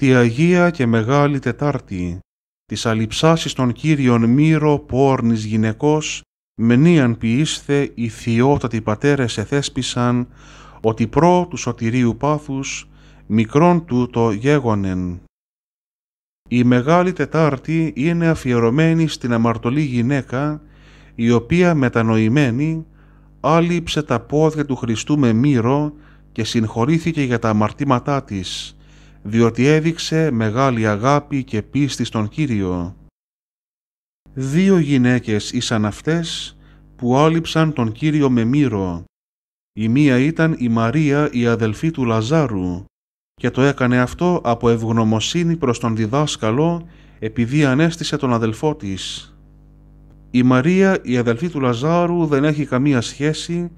τη Αγία και Μεγάλη Τετάρτη, της αλυψάσης των Κύριων Μύρο πόρνης γυναικός, μενίαν ποιήσθε οι θειότατοι πατέρες εθέσπισαν, ότι πρό του σωτηρίου πάθους, μικρόν του το γέγονεν. Η Μεγάλη Τετάρτη είναι αφιερωμένη στην αμαρτωλή γυναίκα, η οποία μετανοημένη άλυψε τα πόδια του Χριστού με μύρο και συγχωρήθηκε για τα αμαρτήματά της διότι έδειξε μεγάλη αγάπη και πίστη στον Κύριο. Δύο γυναίκες ήσαν αυτές που άλυψαν τον Κύριο με μύρο. Η μία ήταν η Μαρία η αδελφή του Λαζάρου και το έκανε αυτό από ευγνωμοσύνη προς τον διδάσκαλο επειδή ανέστησε τον αδελφό της. Η Μαρία η αδελφή του Λαζάρου δεν έχει καμία σχέση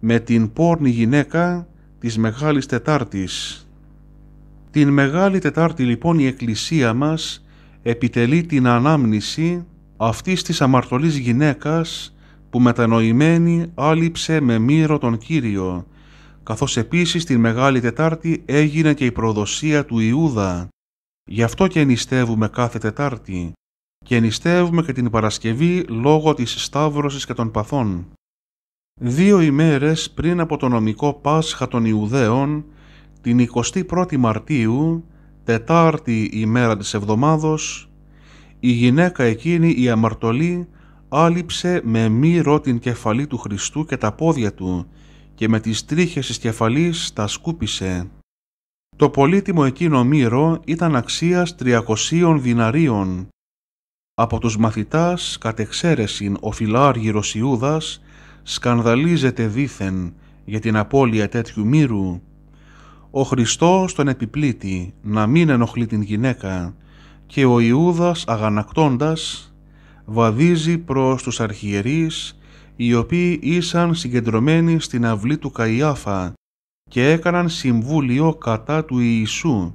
με την πόρνη γυναίκα της Μεγάλης Τετάρτης. Την Μεγάλη Τετάρτη λοιπόν η Εκκλησία μας επιτελεί την ανάμνηση αυτής της αμαρτωλής γυναίκας που μετανοημένη άλυψε με μύρο τον Κύριο, καθώς επίσης την Μεγάλη Τετάρτη έγινε και η προδοσία του Ιούδα. Γι' αυτό και νηστεύουμε κάθε Τετάρτη και νηστεύουμε και την Παρασκευή λόγω της Σταύρωσης και των παθών. Δύο ημέρες πριν από το νομικό Πάσχα των Ιουδαίων την 21η Μαρτίου, τετάρτη ημέρα της εβδομάδος, η γυναίκα εκείνη η αμαρτωλή άλυψε με μύρο την κεφαλή του Χριστού και τα πόδια του και με τις τρίχες της κεφαλής τα σκούπισε. Το πολύτιμο εκείνο μύρο ήταν αξίας 300 δυναρίων. Από τους μαθητάς κατεξαίρεσιν ο φιλάργυρος Ιούδας σκανδαλίζεται δήθεν για την απώλεια τέτοιου μύρου ο Χριστός τον επιπλήττει να μην ενοχλεί την γυναίκα και ο Ιούδας αγανακτώντας βαδίζει προς τους αρχιερείς οι οποίοι ήσαν συγκεντρωμένοι στην αυλή του Καϊάφα και έκαναν συμβούλιο κατά του Ιησού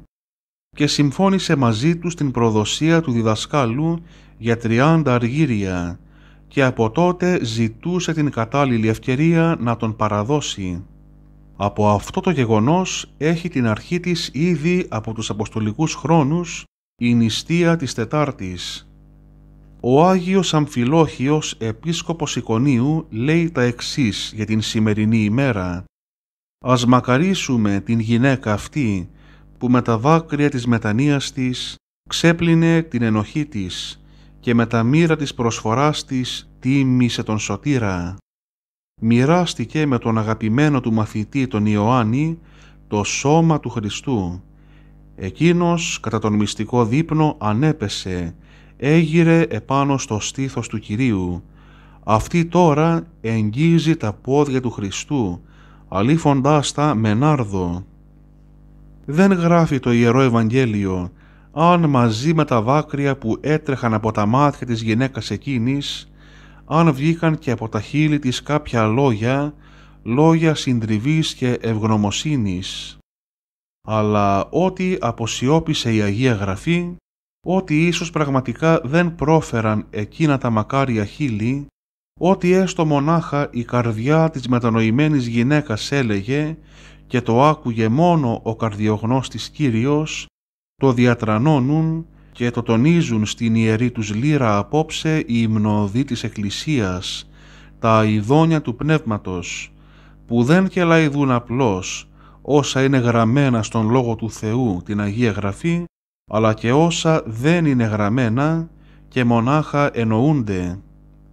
και συμφώνησε μαζί τους την προδοσία του διδασκάλου για τριάντα αργύρια και από τότε ζητούσε την κατάλληλη ευκαιρία να τον παραδώσει. Από αυτό το γεγονός έχει την αρχή της ήδη από τους αποστολικούς χρόνους η νηστεία της Τετάρτης. Ο Άγιος Αμφιλόχιος Επίσκοπος Ικονίου λέει τα εξής για την σημερινή ημέρα. Ας μακαρίσουμε την γυναίκα αυτή που με τα δάκρυα της μετανοίας της ξέπλυνε την ενοχή της και με τα μοίρα της προσφοράς της τίμησε τον σωτήρα μοιράστηκε με τον αγαπημένο του μαθητή τον Ιωάννη το σώμα του Χριστού. Εκείνος κατά τον μυστικό δείπνο ανέπεσε, έγειρε επάνω στο στήθος του Κυρίου. Αυτή τώρα εγγύζει τα πόδια του Χριστού, αλήφοντάς τα με νάρδο. Δεν γράφει το Ιερό Ευαγγέλιο αν μαζί με τα δάκρυα που έτρεχαν από τα μάτια της γυναίκας εκείνης αν βγήκαν και από τα χείλη της κάποια λόγια, λόγια συντριβής και ευγνωμοσύνης. Αλλά ό,τι αποσιώπησε η Αγία Γραφή, ό,τι ίσως πραγματικά δεν πρόφεραν εκείνα τα μακάρια χείλη, ό,τι έστω μονάχα η καρδιά της μετανοημένης γυναίκας έλεγε και το άκουγε μόνο ο καρδιογνώστης Κύριος, το διατρανώνουν και το τονίζουν στην ιερή τους λύρα απόψε οι υμνοδοί της Εκκλησίας, τα ειδόνια του Πνεύματος, που δεν κελαϊδούν απλώς όσα είναι γραμμένα στον Λόγο του Θεού την Αγία Γραφή, αλλά και όσα δεν είναι γραμμένα και μονάχα εννοούνται.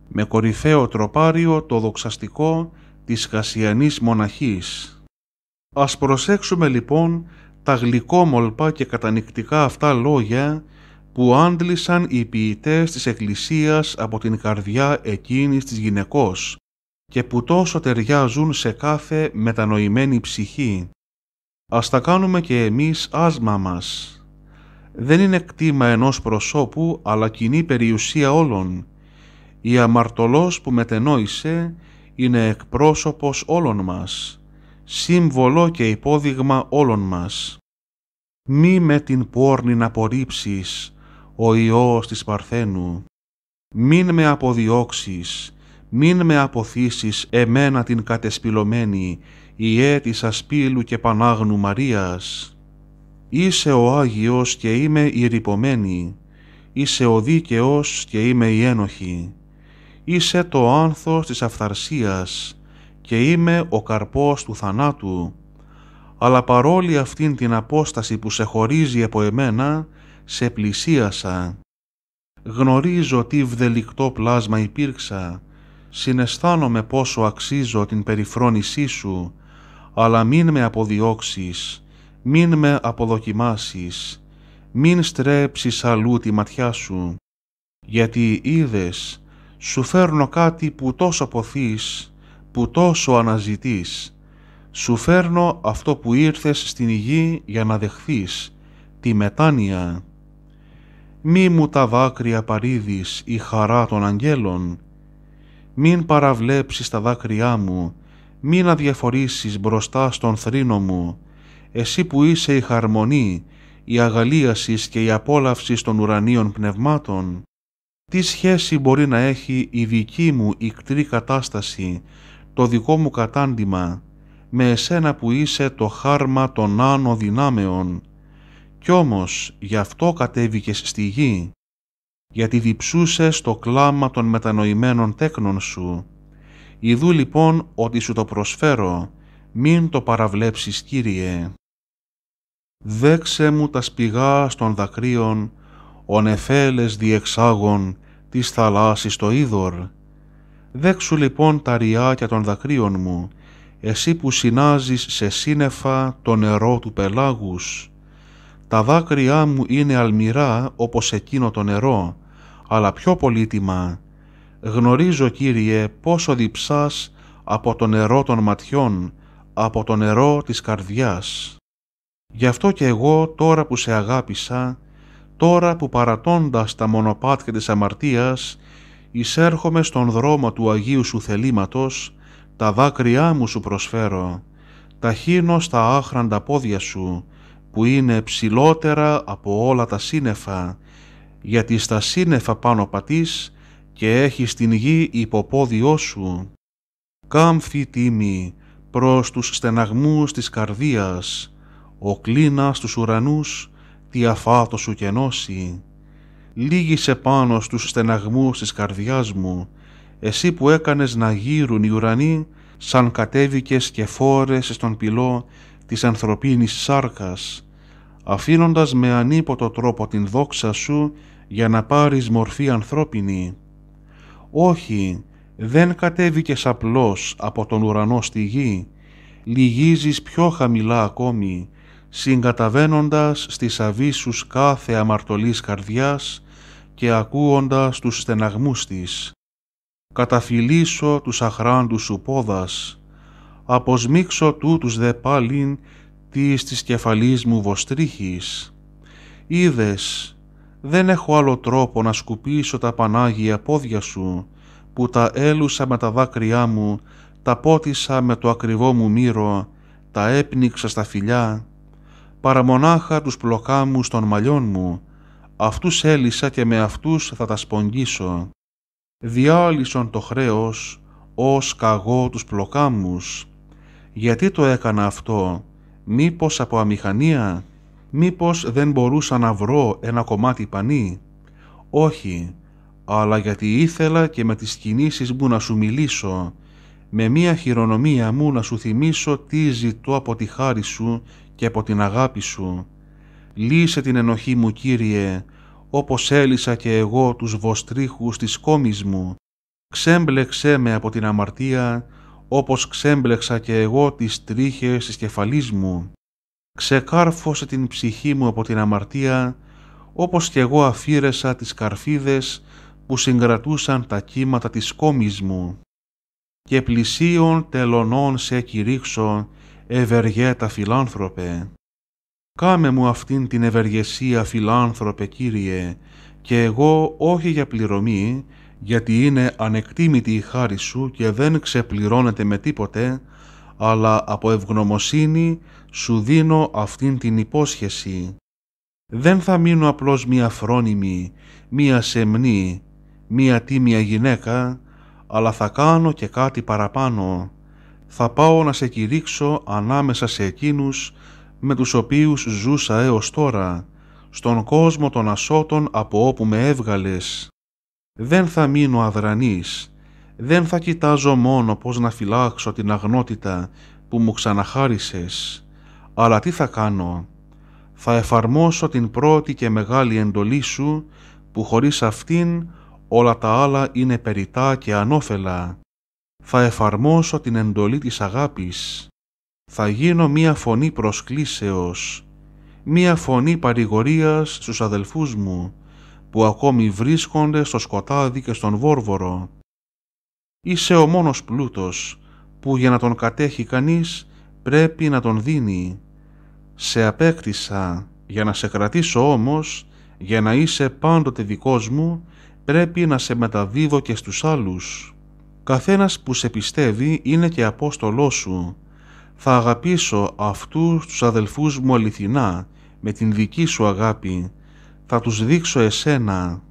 Με κορυφαίο τροπάριο το δοξαστικό της Κασιανής Μοναχής. Ας προσέξουμε λοιπόν τα γλυκόμολπα και κατανικτικά αυτά λόγια που άντλησαν οι ποιητές της Εκκλησίας από την καρδιά εκείνης της γυναικός και που τόσο ταιριάζουν σε κάθε μετανοημένη ψυχή. Ας τα κάνουμε και εμείς άσμα μας. Δεν είναι κτήμα ενός προσώπου, αλλά κοινή περιουσία όλων. Η αμαρτωλός που μετενόησε είναι εκπρόσωπος όλων μας, σύμβολο και υπόδειγμα όλων μας. Μη με την πόρνη να ο Υιός της Παρθένου, μην με αποδιώξεις, μην με αποθήσεις εμένα την κατεσπυλωμένη, η της Ασπύλου και Πανάγνου Μαρίας. Είσαι ο Άγιος και είμαι η ρυπωμένη, είσαι ο δίκαιος και είμαι η ένοχη. Είσαι το άνθος της αυθαρσίας και είμαι ο καρπός του θανάτου. Αλλά παρόλη αυτήν την απόσταση που σε χωρίζει από εμένα, σε πλησίασα. Γνωρίζω τι βδελικτό πλάσμα υπήρξα, συναισθάνομαι πόσο αξίζω την περιφρόνησή σου, αλλά μην με αποδιώξεις, μην με αποδοκιμάσεις, μην στρέψεις αλλού τη ματιά σου, γιατί είδες, σου φέρνω κάτι που τόσο ποθείς, που τόσο αναζητείς. Σου φέρνω αυτό που ήρθες στην γη για να δεχθείς, τη μετάνοια μη μου τα δάκρυα παρίδεις η χαρά των αγγέλων. Μην παραβλέψεις τα δάκρυά μου, μην αδιαφορήσεις μπροστά στον θρήνο μου, εσύ που είσαι η χαρμονή, η αγαλίασης και η απόλαυση των ουρανίων πνευμάτων. Τι σχέση μπορεί να έχει η δική μου ικτρή κατάσταση, το δικό μου κατάντημα, με εσένα που είσαι το χάρμα των άνω δυνάμεων, κι όμως γι' αυτό κατέβηκες στη γη, γιατί διψούσες το κλάμα των μετανοημένων τέκνων σου. Ιδού λοιπόν ότι σου το προσφέρω, μην το παραβλέψεις Κύριε. Δέξε μου τα σπηγά των δακρύων, ο νεφέλες διεξάγων της θαλάσσης το είδωρ. Δέξου λοιπόν τα ριάκια των δακρύων μου, εσύ που συνάζεις σε σύννεφα το νερό του πελάγους τα δάκρυά μου είναι αλμυρά όπως εκείνο το νερό, αλλά πιο πολύτιμα. Γνωρίζω, Κύριε, πόσο διψάς από το νερό των ματιών, από το νερό της καρδιάς. Γι' αυτό και εγώ τώρα που σε αγάπησα, τώρα που παρατώντας τα μονοπάτια της αμαρτίας, εισέρχομαι στον δρόμο του Αγίου Σου θελήματος, τα δάκρυά μου Σου προσφέρω, ταχύνω στα άχραντα πόδια Σου, που είναι ψηλότερα από όλα τα σύννεφα, γιατί στα σύννεφα πάνω πάτης και έχεις την γη υποπόδιό σου. Κάμφι τίμη προς τους στεναγμούς της καρδίας, ο κλίνας τους ουρανούς τι αφάτο σου κενώσει. Λίγησε πάνω στους στεναγμούς της καρδιάς μου, εσύ που έκανες να γύρουν οι ουρανοί σαν κατέβηκες και φόρεσες τον πυλό της ανθρωπίνης σάρκας, αφήνοντας με ανίποτο τρόπο την δόξα σου για να πάρεις μορφή ανθρώπινη. Όχι, δεν κατέβηκες απλώς από τον ουρανό στη γη, λυγίζεις πιο χαμηλά ακόμη, συγκαταβαίνοντας στις αβίσους κάθε αμαρτωλής καρδιάς και ακούοντας τους στεναγμούς της. Καταφυλίσω τους αχράντους σου πόδας, αποσμίξω τούτους δε πάλιν της της κεφαλής μου βοστρίχης. Είδες, δεν έχω άλλο τρόπο να σκουπίσω τα πανάγια πόδια σου, που τα έλουσα με τα δάκρυά μου, τα πότισα με το ακριβό μου μύρο, τα έπνιξα στα φιλιά, παραμονάχα τους πλοκάμους των μαλλιών μου, αυτούς έλυσα και με αυτούς θα τα σπογγίσω. Διάλυσον το χρέος, ως καγό τους πλοκάμους. Γιατί το έκανα αυτό, Μήπως από αμηχανία, μήπως δεν μπορούσα να βρω ένα κομμάτι πανί. Όχι, αλλά γιατί ήθελα και με τις κινήσεις μου να σου μιλήσω, με μία χειρονομία μου να σου θυμίσω τι ζητώ από τη χάρη σου και από την αγάπη σου. Λύσε την ενοχή μου, Κύριε, όπως έλυσα και εγώ τους βοστρίχους της κόμης μου. Ξέμπλεξέ με από την αμαρτία όπως ξέμπλεξα και εγώ τις τρίχες της κεφαλής μου. Ξεκάρφωσε την ψυχή μου από την αμαρτία, όπως και εγώ αφήρεσα τις καρφίδες που συγκρατούσαν τα κύματα της κόμης μου. Και πλησίων τελωνών σε κηρύξω, ευεργέτα φιλάνθρωπε. Κάμε μου αυτήν την ευεργεσία φιλάνθρωπε Κύριε, και εγώ όχι για πληρωμή, γιατί είναι ανεκτήμητη η χάρη σου και δεν ξεπληρώνεται με τίποτε, αλλά από ευγνωμοσύνη σου δίνω αυτήν την υπόσχεση. Δεν θα μείνω απλώς μία φρόνιμη, μία σεμνή, μία τίμια γυναίκα, αλλά θα κάνω και κάτι παραπάνω. Θα πάω να σε κηρύξω ανάμεσα σε εκείνους με τους οποίους ζούσα έως τώρα, στον κόσμο των ασώτων από όπου με έβγαλες. Δεν θα μείνω αδρανής, δεν θα κοιτάζω μόνο πώς να φυλάξω την αγνότητα που μου ξαναχάρισες, αλλά τι θα κάνω, θα εφαρμόσω την πρώτη και μεγάλη εντολή σου που χωρίς αυτήν όλα τα άλλα είναι περιτά και ανώφελα. Θα εφαρμόσω την εντολή της αγάπης. Θα γίνω μία φωνή προσκλήσεως, μία φωνή παρηγορίας στους αδελφούς μου, που ακόμη βρίσκονται στο σκοτάδι και στον βόρβορο. Είσαι ο μόνος πλούτος που για να τον κατέχει κανείς πρέπει να τον δίνει. Σε απέκτησα για να σε κρατήσω όμως, για να είσαι πάντοτε δικός μου, πρέπει να σε μεταδίδω και στους άλλους. Καθένας που σε πιστεύει είναι και Απόστολός σου. Θα αγαπήσω αυτούς τους αδελφούς μου αληθινά, με την δική σου αγάπη θα τους δείξω εσένα.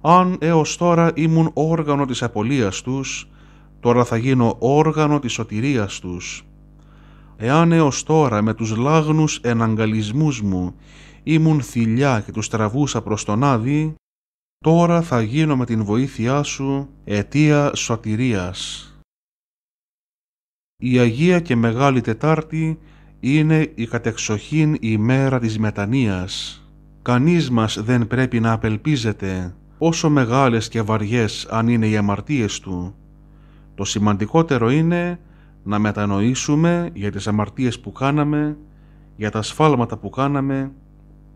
Αν έως τώρα ήμουν όργανο της απολίας τους, τώρα θα γίνω όργανο της σωτηρίας τους. Εάν έως τώρα με τους λάγνους εναγκαλισμούς μου ήμουν θηλιά και τους τραβούσα προς τον Άδη, τώρα θα γίνω με την βοήθειά σου αιτία σωτηρίας. Η Αγία και Μεγάλη Τετάρτη είναι η κατεξοχήν ημέρα της μετανοίας. Κανείς μας δεν πρέπει να απελπίζεται όσο μεγάλες και βαριές αν είναι οι αμαρτίες του. Το σημαντικότερο είναι να μετανοήσουμε για τις αμαρτίες που κάναμε, για τα σφάλματα που κάναμε,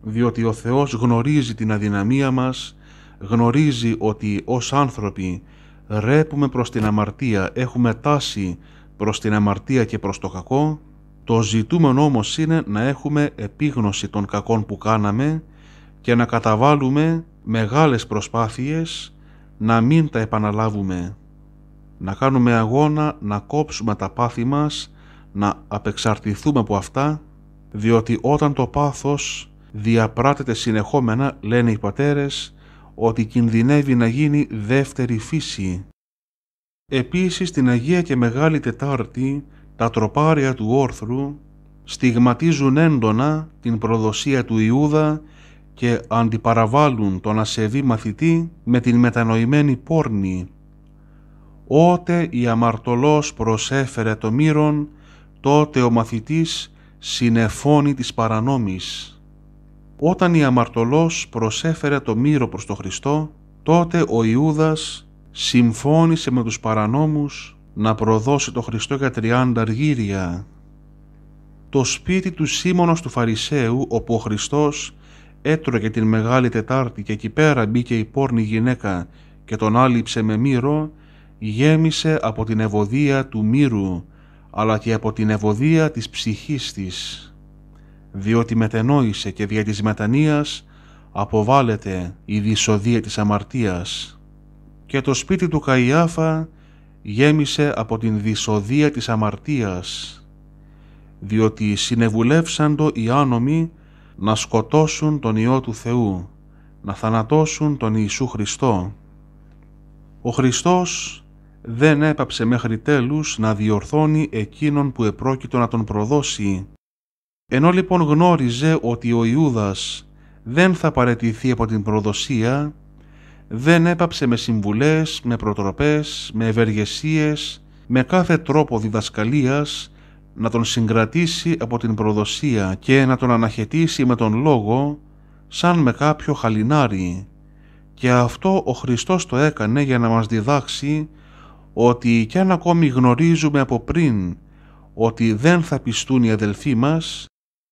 διότι ο Θεός γνωρίζει την αδυναμία μας, γνωρίζει ότι ως άνθρωποι ρέπουμε προς την αμαρτία, έχουμε τάση προς την αμαρτία και προς το κακό, το ζητούμενο όμως είναι να έχουμε επίγνωση των κακών που κάναμε και να καταβάλουμε μεγάλες προσπάθειες να μην τα επαναλάβουμε. Να κάνουμε αγώνα να κόψουμε τα πάθη μας, να απεξαρτηθούμε από αυτά, διότι όταν το πάθος διαπράτεται συνεχόμενα, λένε οι πατέρες, ότι κινδυνεύει να γίνει δεύτερη φύση. Επίσης στην Αγία και Μεγάλη Τετάρτη τα τροπάρια του όρθρου στιγματίζουν έντονα την προδοσία του Ιούδα και αντιπαραβάλουν τον ασεβή μαθητή με την μετανοημένη πόρνη. Ότε η αμαρτωλός προσέφερε το μύρον, τότε ο μαθητής συνεφώνει της παρανόμης. Όταν η αμαρτωλός προσέφερε το μύρο προς το Χριστό, τότε ο Ιούδας συμφώνησε με τους παρανόμους να προδώσει το Χριστό για τριάντα αργύρια. Το σπίτι του Σίμωνος του Φαρισαίου, όπου ο Χριστός έτρωγε την Μεγάλη Τετάρτη και εκεί πέρα μπήκε η πόρνη γυναίκα και τον άλυψε με μύρο, γέμισε από την ευωδία του μύρου, αλλά και από την ευωδία της ψυχής της, διότι μετενόησε και δια της μετανοίας αποβάλλεται η δυσοδία της αμαρτίας. Και το σπίτι του Καϊάφα γέμισε από την δυσοδία της αμαρτίας, διότι συνεβουλεύσαντο οι άνομοι να σκοτώσουν τον Υιό του Θεού, να θανατώσουν τον Ιησού Χριστό. Ο Χριστός δεν έπαψε μέχρι τέλους να διορθώνει εκείνον που επρόκειτο να τον προδώσει. Ενώ λοιπόν γνώριζε ότι ο Ιούδας δεν θα παρετηθεί από την προδοσία, δεν έπαψε με συμβουλές, με προτροπές, με ευεργεσίες, με κάθε τρόπο διδασκαλίας να τον συγκρατήσει από την προδοσία και να τον αναχαιτήσει με τον λόγο σαν με κάποιο χαλινάρι. Και αυτό ο Χριστός το έκανε για να μας διδάξει ότι κι αν ακόμη γνωρίζουμε από πριν ότι δεν θα πιστούν οι αδελφοί μας,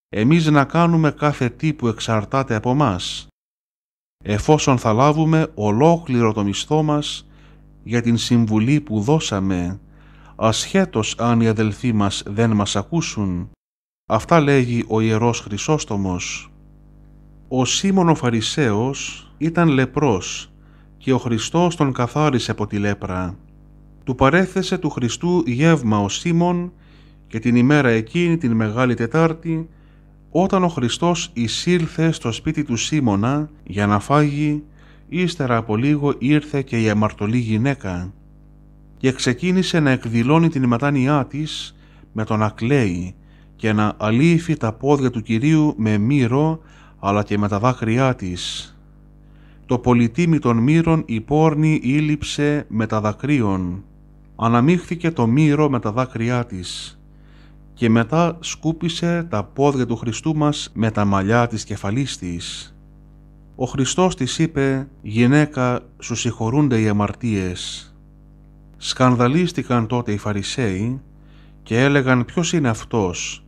εμείς να κάνουμε κάθε τι που εξαρτάται από μας, εφόσον θα λάβουμε ολόκληρο το μισθό μας για την συμβουλή που δώσαμε ασχέτως αν οι αδελφοί μας δεν μας ακούσουν. Αυτά λέγει ο Ιερός Χρυσόστομος. Ο Σίμωνο Φαρισαίος ήταν λεπρός και ο Χριστός τον καθάρισε από τη λέπρα. Του παρέθεσε του Χριστού γεύμα ο Σίμων και την ημέρα εκείνη την Μεγάλη Τετάρτη όταν ο Χριστός εισήλθε στο σπίτι του Σίμωνα για να φάγει, ύστερα από λίγο ήρθε και η αμαρτωλή γυναίκα και ξεκίνησε να εκδηλώνει την μετάνοιά της με το να κλαίει και να αλήφει τα πόδια του Κυρίου με μύρο αλλά και με τα δάκρυά της. Το πολυτίμη των μύρων η πόρνη ήλυψε με τα δακρύων. Αναμίχθηκε το μύρο με τα δάκρυά της και μετά σκούπισε τα πόδια του Χριστού μας με τα μαλλιά της κεφαλής της. Ο Χριστός της είπε «Γυναίκα, σου συγχωρούνται οι αμαρτίες» Σκανδαλίστηκαν τότε οι Φαρισαίοι και έλεγαν ποιος είναι αυτός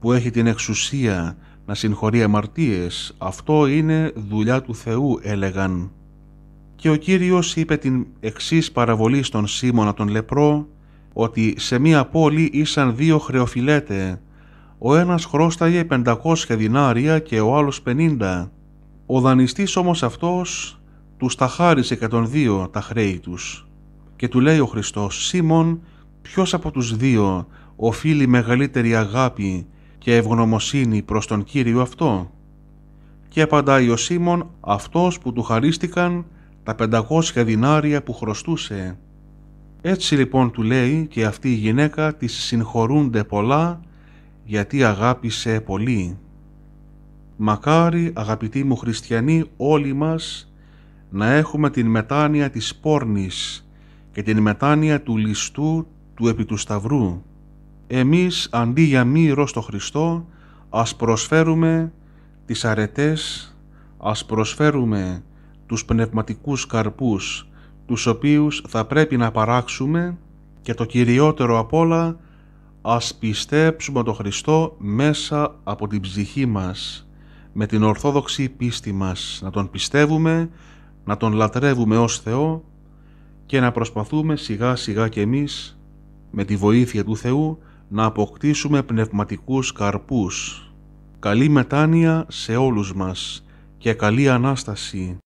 που έχει την εξουσία να συγχωρεί αμαρτίες. Αυτό είναι δουλειά του Θεού έλεγαν. Και ο Κύριος είπε την εξής παραβολή στον Σίμωνα τον λεπρό ότι σε μία πόλη ήσαν δύο χρεοφυλέτε, Ο ένας χρώσταγε 500 δινάρια και ο άλλος 50. Ο δανειστής όμως αυτός τους τα χάρισε και τον δύο τα χρέη τους και του λέει ο Χριστός «Σίμων, ποιος από τους δύο οφείλει μεγαλύτερη αγάπη και ευγνωμοσύνη προς τον Κύριο αυτό» και απαντάει ο Σίμων «Αυτός που του χαρίστηκαν τα πεντακόσια δινάρια που χρωστούσε». Έτσι λοιπόν του λέει και αυτή η γυναίκα της συγχωρούνται πολλά γιατί αγάπησε πολύ. Μακάρι αγαπητοί μου χριστιανοί όλοι μας να έχουμε την μετάνοια της πόρνης και την μετάνοια του λιστού του επί του σταυρού. Εμείς αντί για μύρος στο Χριστό ας προσφέρουμε τις αρετές, ας προσφέρουμε τους πνευματικούς καρπούς τους οποίους θα πρέπει να παράξουμε και το κυριότερο απ' όλα ας πιστέψουμε τον Χριστό μέσα από την ψυχή μας, με την ορθόδοξη πίστη μας, να Τον πιστεύουμε, να Τον λατρεύουμε ως Θεό και να προσπαθούμε σιγά σιγά κι εμείς με τη βοήθεια του Θεού να αποκτήσουμε πνευματικούς καρπούς. Καλή μετάνοια σε όλους μας και καλή Ανάσταση.